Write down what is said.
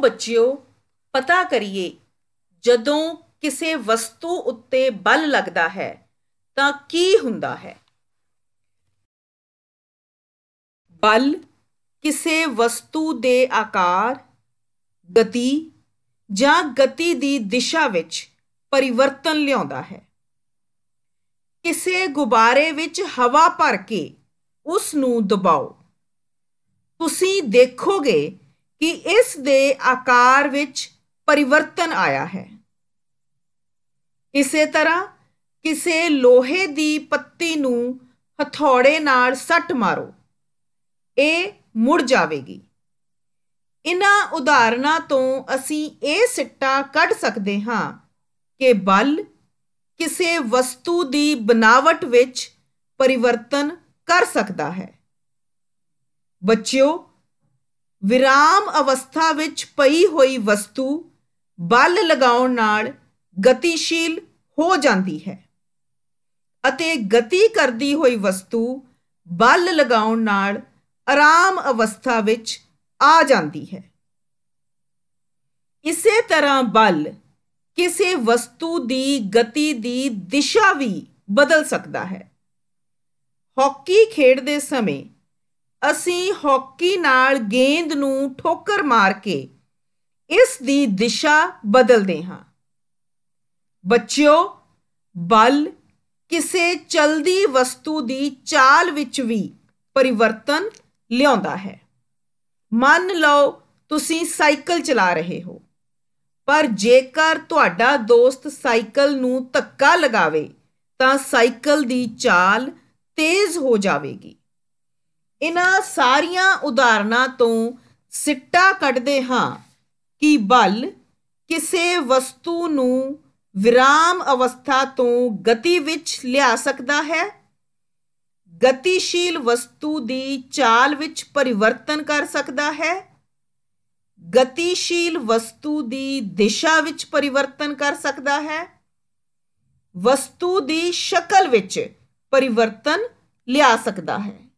ਬੱਚਿਓ ਪਤਾ ਕਰੀਏ ਜਦੋਂ ਕਿਸੇ ਵਸਤੂ ਉੱਤੇ ਬਲ ਲੱਗਦਾ ਹੈ ਤਾਂ ਕੀ ਹੁੰਦਾ ਹੈ ਬਲ ਕਿਸੇ ਵਸਤੂ ਦੇ ਆਕਾਰ ਗਤੀ ਜਾਂ ਗਤੀ ਦੀ ਦਿਸ਼ਾ ਵਿੱਚ ਪਰਿਵਰਤਨ ਲਿਆਉਂਦਾ ਹੈ ਕਿਸੇ ਗੁਬਾਰੇ ਵਿੱਚ ਹਵਾ ਭਰ ਕੇ ਉਸ ਨੂੰ ਦਬਾਓ ਤੁਸੀਂ ਦੇਖੋਗੇ ਕਿ ਇਸ ਦੇ ਆਕਾਰ ਵਿੱਚ ਪਰਿਵਰਤਨ ਆਇਆ ਹੈ ਇਸੇ ਤਰ੍ਹਾਂ ਕਿਸੇ ਲੋਹੇ ਦੀ ਪੱਤੀ ਨੂੰ ਹਥੌੜੇ ਨਾਲ ਸੱਟ ਮਾਰੋ ਇਹ ਮੁੜ ਜਾਵੇਗੀ ਇਨ੍ਹਾਂ ਉਦਾਹਰਨਾਂ ਤੋਂ ਅਸੀਂ ਇਹ ਸਿੱਟਾ ਕੱਢ ਸਕਦੇ ਹਾਂ ਕਿ ਬਲ ਕਿਸੇ ਵਸਤੂ ਦੀ ਬਨਾਵਟ ਵਿੱਚ ਪਰਿਵਰਤਨ ਕਰ ਸਕਦਾ ਹੈ ਬੱਚਿਓ ਵਿਰਾਮ ਅਵਸਥਾ ਵਿੱਚ ਪਈ ਹੋਈ ਵਸਤੂ ਬਲ ਲਗਾਉਣ ਨਾਲ ਗਤੀਸ਼ੀਲ ਹੋ ਜਾਂਦੀ ਹੈ ਅਤੇ ਗਤੀ ਕਰਦੀ ਹੋਈ ਵਸਤੂ ਬਲ ਲਗਾਉਣ ਨਾਲ ਆਰਾਮ ਅਵਸਥਾ ਵਿੱਚ ਆ ਜਾਂਦੀ ਹੈ ਇਸੇ ਤਰ੍ਹਾਂ ਬਲ ਕਿਸੇ ਵਸਤੂ ਦੀ ਗਤੀ ਦੀ ਦਿਸ਼ਾ ਵੀ ਬਦਲ ਸਕਦਾ ਹੈ ਹਾਕੀ ਖੇਡਦੇ ਸਮੇਂ ਅਸੀਂ ਹਾਕੀ ਨਾਲ ਗੇਂਦ ਨੂੰ ਠੋਕਰ ਮਾਰ ਕੇ ਇਸ ਦੀ ਦਿਸ਼ਾ ਬਦਲਦੇ ਹਾਂ ਬੱਚਿਓ ਬਲ ਕਿਸੇ ਚਲਦੀ ਵਸਤੂ ਦੀ ਚਾਲ ਵਿੱਚ ਵੀ ਪਰਿਵਰਤਨ ਲਿਆਉਂਦਾ ਹੈ ਮੰਨ ਲਓ ਤੁਸੀਂ ਸਾਈਕਲ ਚਲਾ ਰਹੇ ਹੋ ਪਰ ਜੇਕਰ ਤੁਹਾਡਾ ਦੋਸਤ ਸਾਈਕਲ ਨੂੰ ਧੱਕਾ ਲਗਾਵੇ ਤਾਂ ਸਾਈਕਲ ਦੀ ਚਾਲ ਤੇਜ਼ ਹੋ ਜਾਵੇਗੀ ਇਹਨਾਂ ਸਾਰੀਆਂ ਉਦਾਹਰਨਾਂ ਤੋਂ ਸਿੱਟਾ ਕੱਢਦੇ ਹਾਂ ਕਿ ਬਲ ਕਿਸੇ ਵਸਤੂ ਨੂੰ ਵਿਰਾਮ ਅਵਸਥਾ ਤੋਂ ਗਤੀ ਵਿੱਚ ਲਿਆ ਸਕਦਾ ਹੈ ਗਤੀਸ਼ੀਲ ਵਸਤੂ ਦੀ ਚਾਲ ਵਿੱਚ ਪਰਿਵਰਤਨ ਕਰ ਸਕਦਾ ਹੈ ਗਤੀਸ਼ੀਲ ਵਸਤੂ ਦੀ ਦਿਸ਼ਾ ਵਿੱਚ ਪਰਿਵਰਤਨ ਕਰ ਸਕਦਾ ਹੈ ਵਸਤੂ ਦੀ ਸ਼ਕਲ ਵਿੱਚ ਪਰਿਵਰਤਨ ਲਿਆ ਸਕਦਾ ਹੈ